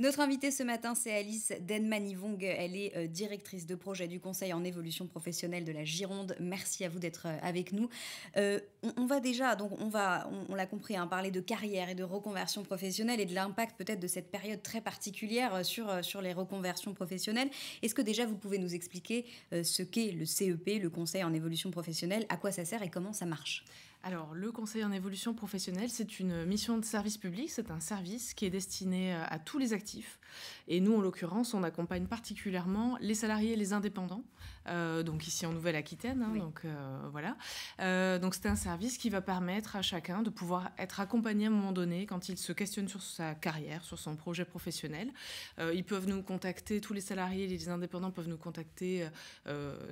Notre invitée ce matin, c'est Alice Denmanivong. Elle est euh, directrice de projet du Conseil en évolution professionnelle de la Gironde. Merci à vous d'être euh, avec nous. Euh, on, va déjà, donc on va, on, l'a compris, hein, parler de carrière et de reconversion professionnelle et de l'impact peut-être de cette période très particulière sur, sur les reconversions professionnelles. Est-ce que déjà vous pouvez nous expliquer ce qu'est le CEP, le Conseil en évolution professionnelle, à quoi ça sert et comment ça marche alors, le conseil en évolution professionnelle, c'est une mission de service public, c'est un service qui est destiné euh, à tous les actifs, et nous, en l'occurrence, on accompagne particulièrement les salariés et les indépendants, euh, donc ici en Nouvelle-Aquitaine. Hein, donc euh, voilà. Euh, donc c'est un service qui va permettre à chacun de pouvoir être accompagné à un moment donné quand il se questionne sur sa carrière, sur son projet professionnel. ils peuvent nous contacter, tous les salariés et les indépendants peuvent nous contacter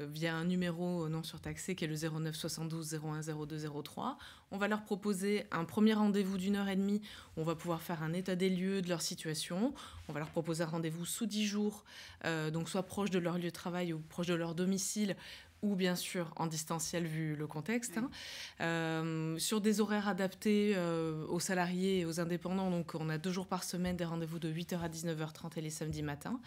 via un numéro non surtaxé qui est le 09 72 01 02 03. On va leur proposer un premier rendez-vous d'une heure et demie. On va pouvoir faire un état des lieux de leur situation. On va leur proposer un rendez-vous sous dix jours, euh, donc soit proche de leur lieu de travail ou proche de leur domicile, ou bien sûr en distanciel vu le contexte, hein. euh, sur des horaires adaptés euh, aux salariés et aux indépendants. Donc on a deux jours par semaine des rendez-vous de 8h à 19h30 et les samedis matins,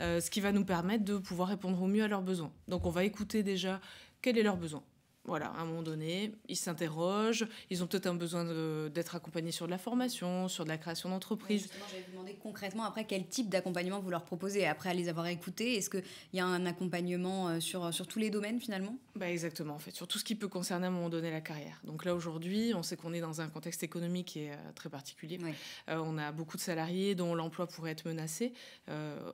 ce qui va nous permettre de pouvoir répondre au mieux à leurs besoins. Donc on va écouter déjà quel est leur besoin voilà, à un moment donné, ils s'interrogent, ils ont peut-être un besoin d'être accompagnés sur de la formation, sur de la création d'entreprise. Oui, j'avais demandé concrètement après quel type d'accompagnement vous leur proposez, après à les avoir écoutés, est-ce qu'il y a un accompagnement euh, sur, sur tous les domaines finalement bah Exactement, en fait, sur tout ce qui peut concerner à un moment donné la carrière. Donc là aujourd'hui, on sait qu'on est dans un contexte économique qui est euh, très particulier. Euh, on a beaucoup de salariés dont l'emploi pourrait être menacé.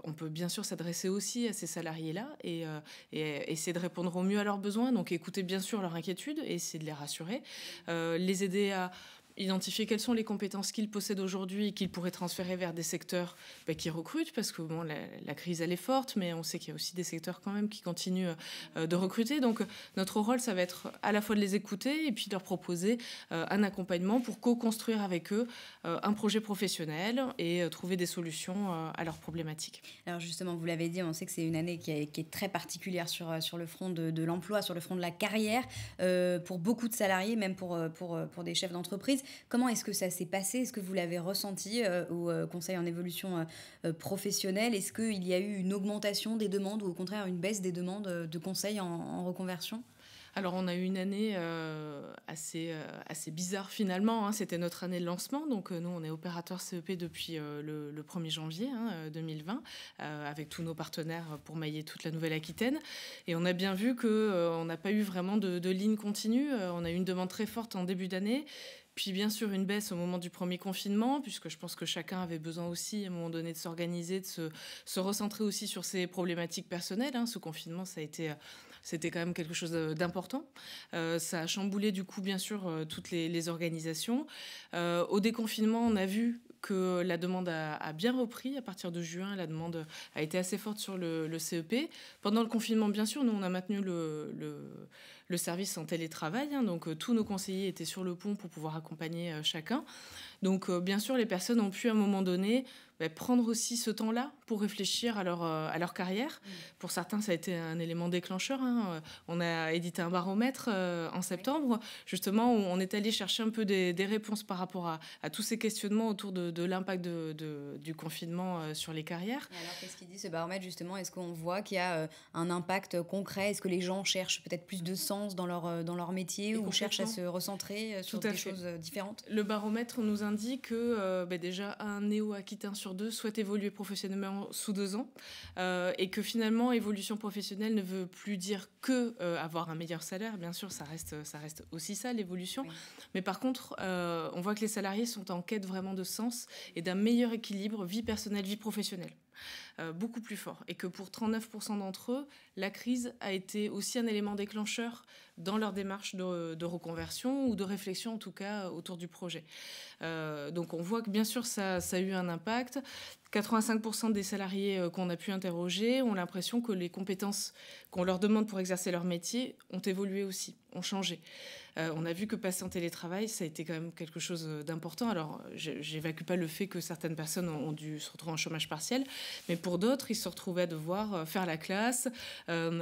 on peut bien sûr s'adresser aussi à ces salariés-là et, et essayer de répondre au mieux à leurs besoins. Donc écoutez bien sûr leur inquiétude et c'est de les rassurer, euh, les aider à identifier quelles sont les compétences qu'ils possèdent aujourd'hui et qu'ils pourraient transférer vers des secteurs bah, qui recrutent, parce que bon, la, crise, elle est forte, mais on sait qu'il y a aussi des secteurs quand même qui continuent euh, de recruter. Donc notre rôle, ça va être à la fois de les écouter et puis de leur proposer euh, un accompagnement pour co-construire avec eux euh, un projet professionnel et trouver des solutions à leurs problématiques. Alors justement, vous l'avez dit, on sait que c'est une année qui est, très particulière sur, sur le front de, de l'emploi, sur le front de la carrière, pour beaucoup de salariés, même pour, pour, pour des chefs d'entreprise. Comment est-ce que ça s'est passé Est-ce que vous l'avez ressenti euh, au euh, Conseil en évolution euh, professionnelle Est-ce qu'il y a eu une augmentation des demandes ou au contraire une baisse des demandes de conseils en, en reconversion alors on a eu une année euh, assez, euh, assez bizarre finalement, hein. c'était notre année de lancement, donc euh, nous on est opérateur CEP depuis le, 1er janvier 2020, hein, avec tous nos partenaires pour mailler toute la Nouvelle-Aquitaine, et on a bien vu qu'on n'a pas eu vraiment de, ligne continue, on a eu une demande très forte en début d'année, puis bien sûr une baisse au moment du premier confinement, puisque je pense que chacun avait besoin aussi à un moment donné de s'organiser, de se, recentrer aussi sur ses problématiques personnelles. Hein. Ce confinement, ça a été c'était quand même quelque chose d'important. Euh, ça a chamboulé du coup, bien sûr, euh, toutes les, organisations. Euh, au déconfinement, on a vu que la demande a, bien repris à partir de juin. La demande a été assez forte sur le, CEP. Pendant le confinement, bien sûr, nous, on a maintenu le, service en télétravail. Hein. donc, tous nos conseillers étaient sur le pont pour pouvoir accompagner chacun. Donc euh, bien sûr, les personnes ont pu à un moment donné bah, prendre aussi ce temps-là pour réfléchir à leur, euh, à leur carrière. Mm. Pour certains, ça a été un élément déclencheur. Hein. Euh, on a édité un baromètre en septembre, justement, où on est allé chercher un peu des, réponses par rapport à, tous ces questionnements autour de, l'impact de, du confinement sur les carrières. alors, qu'est-ce qu'il dit ce baromètre, justement Est-ce qu'on voit qu'il y a un impact concret Est-ce que les gens cherchent peut-être plus de sens dans leur, dans leur métier ou cherchent à se recentrer sur des choses différentes Le baromètre nous a dit que euh, bah, déjà un néo-aquitain sur deux souhaite évoluer professionnellement sous deux ans euh, et que finalement évolution professionnelle ne veut plus dire que euh, avoir un meilleur salaire. Bien sûr, ça reste, ça reste aussi ça l'évolution. Mais par contre, on voit que les salariés sont en quête vraiment de sens et d'un meilleur équilibre vie personnelle, vie professionnelle. Euh, beaucoup plus fort. Et que pour 39% d'entre eux, la crise a été aussi un élément déclencheur dans leur démarche de, reconversion ou de réflexion, en tout cas, autour du projet. Euh, donc on voit que bien sûr, ça, ça a eu un impact, 85% des salariés euh, qu'on a pu interroger ont l'impression que les compétences qu'on leur demande pour exercer leur métier ont évolué aussi, ont changé. Euh, on a vu que passer en télétravail, ça a été quand même quelque chose euh, d'important. Alors, j'évacue pas le fait que certaines personnes ont dû se retrouver en chômage partiel, mais pour d'autres, ils se retrouvaient à devoir faire la classe,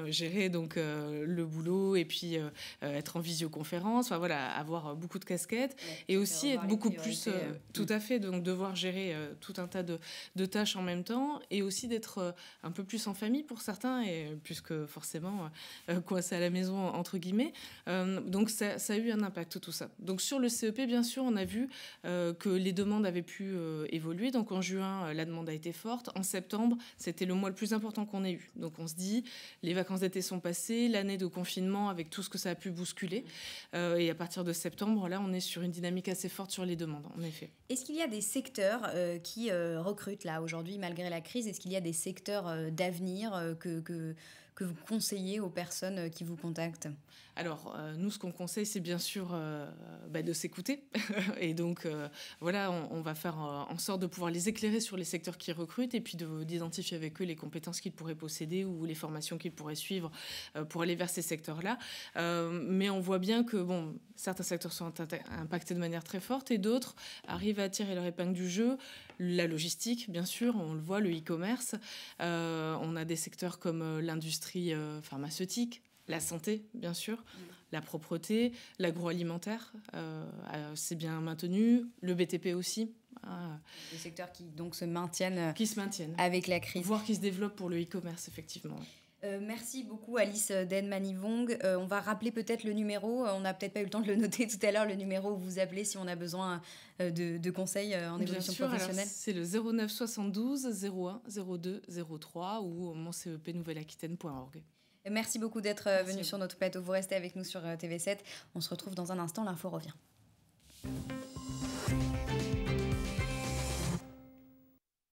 gérer donc le boulot et puis être en visioconférence. Enfin voilà, avoir beaucoup de casquettes et aussi être beaucoup plus, tout mm. à fait, donc devoir gérer tout un tas de de tâches en même temps et aussi d'être euh, un peu plus en famille pour certains, et, puisque forcément euh, euh, c'est à la maison, entre guillemets. donc ça, a eu un impact tout ça. Donc sur le CEP, bien sûr, on a vu que les demandes avaient pu évoluer. Donc en juin, la demande a été forte. En septembre, c'était le mois le plus important qu'on ait eu. Donc on se dit, les vacances d'été sont passées, l'année de confinement avec tout ce que ça a pu bousculer. et à partir de septembre, là, on est sur une dynamique assez forte sur les demandes, en effet. Est-ce qu'il y a des secteurs qui recrutent là aujourd'hui malgré la crise Est-ce qu'il y a des secteurs euh, d'avenir euh, que, que, que vous conseillez aux personnes euh, qui vous contactent Alors, euh, nous, ce qu'on conseille, c'est bien sûr euh, bah, de s'écouter. et donc, voilà, on, on, va faire en sorte de pouvoir les éclairer sur les secteurs qui recrutent et puis d'identifier avec eux les compétences qu'ils pourraient posséder ou les formations qu'ils pourraient suivre pour aller vers ces secteurs-là. mais on voit bien que, bon, certains secteurs sont impactés de manière très forte et d'autres arrivent à tirer leur épingle du jeu. La logistique, bien sûr, on le voit, le e-commerce. on a des secteurs comme l'industrie euh, pharmaceutique, la santé, bien sûr, mm. la propreté, l'agroalimentaire, euh, euh, c'est bien maintenu, le BTP aussi. Ah. Des secteurs qui donc se maintiennent, qui se maintiennent avec la crise. Voire qui se développent pour le e-commerce, effectivement. Euh, merci beaucoup Alice Den Manivong. Euh, on va rappeler peut-être le numéro. Euh, on n'a peut-être pas eu le temps de le noter tout à l'heure, le numéro où vous appelez si on a besoin de, conseils en évolution professionnelle. C'est le 09 72 01 02 03 ou mon CEP nouvelle-aquitaine.org. Merci beaucoup d'être venu sur notre plateau. Vous restez avec nous sur TV7. On se retrouve dans un instant. L'info revient.